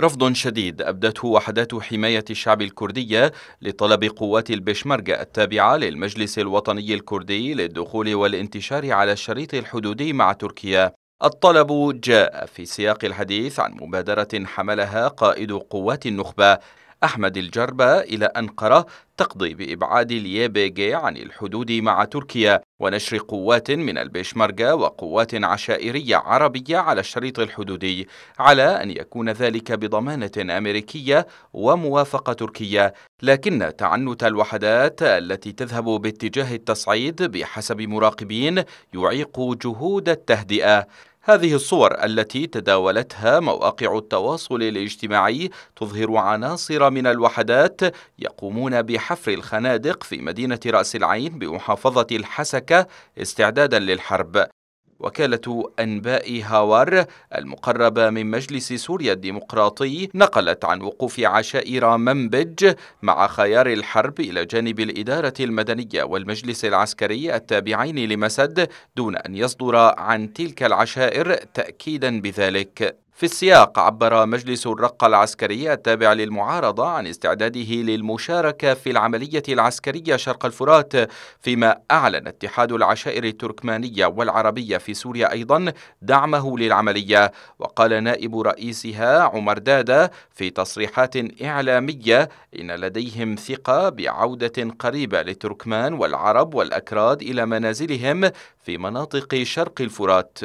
رفض شديد أبدته وحدات حماية الشعب الكردية لطلب قوات البشمركة التابعة للمجلس الوطني الكردي للدخول والانتشار على الشريط الحدودي مع تركيا الطلب جاء في سياق الحديث عن مبادرة حملها قائد قوات النخبة أحمد الجربة إلى أنقرة تقضي بإبعاد اليابيجي عن الحدود مع تركيا ونشر قوات من البيشمركة وقوات عشائرية عربية على الشريط الحدودي على أن يكون ذلك بضمانة أمريكية وموافقة تركية لكن تعنت الوحدات التي تذهب باتجاه التصعيد بحسب مراقبين يعيق جهود التهدئة هذه الصور التي تداولتها مواقع التواصل الاجتماعي تظهر عناصر من الوحدات يقومون بحفر الخنادق في مدينة رأس العين بمحافظة الحسكة استعدادا للحرب وكالة أنباء هاوار المقربة من مجلس سوريا الديمقراطي نقلت عن وقوف عشائر منبج مع خيار الحرب إلى جانب الإدارة المدنية والمجلس العسكري التابعين لمسد دون أن يصدر عن تلك العشائر تأكيدا بذلك في السياق عبر مجلس الرقة العسكرية التابع للمعارضة عن استعداده للمشاركة في العملية العسكرية شرق الفرات فيما أعلن اتحاد العشائر التركمانية والعربية في سوريا أيضا دعمه للعملية وقال نائب رئيسها عمر دادة في تصريحات إعلامية إن لديهم ثقة بعودة قريبة للتركمان والعرب والأكراد إلى منازلهم في مناطق شرق الفرات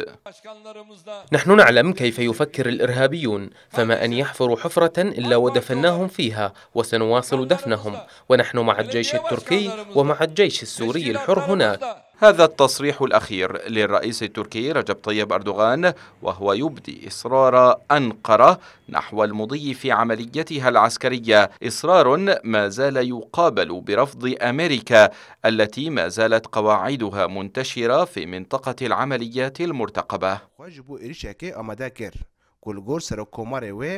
نحن نعلم كيف يفكر يفكر الإرهابيون فما أن يحفروا حفرة إلا ودفناهم فيها وسنواصل دفنهم ونحن مع الجيش التركي ومع الجيش السوري الحر هناك هذا التصريح الأخير للرئيس التركي رجب طيب أردوغان وهو يبدي إصرار أنقرة نحو المضي في عمليتها العسكرية إصرار ما زال يقابل برفض أمريكا التي ما زالت قواعدها منتشرة في منطقة العمليات المرتقبة گلگور سره کوماری وې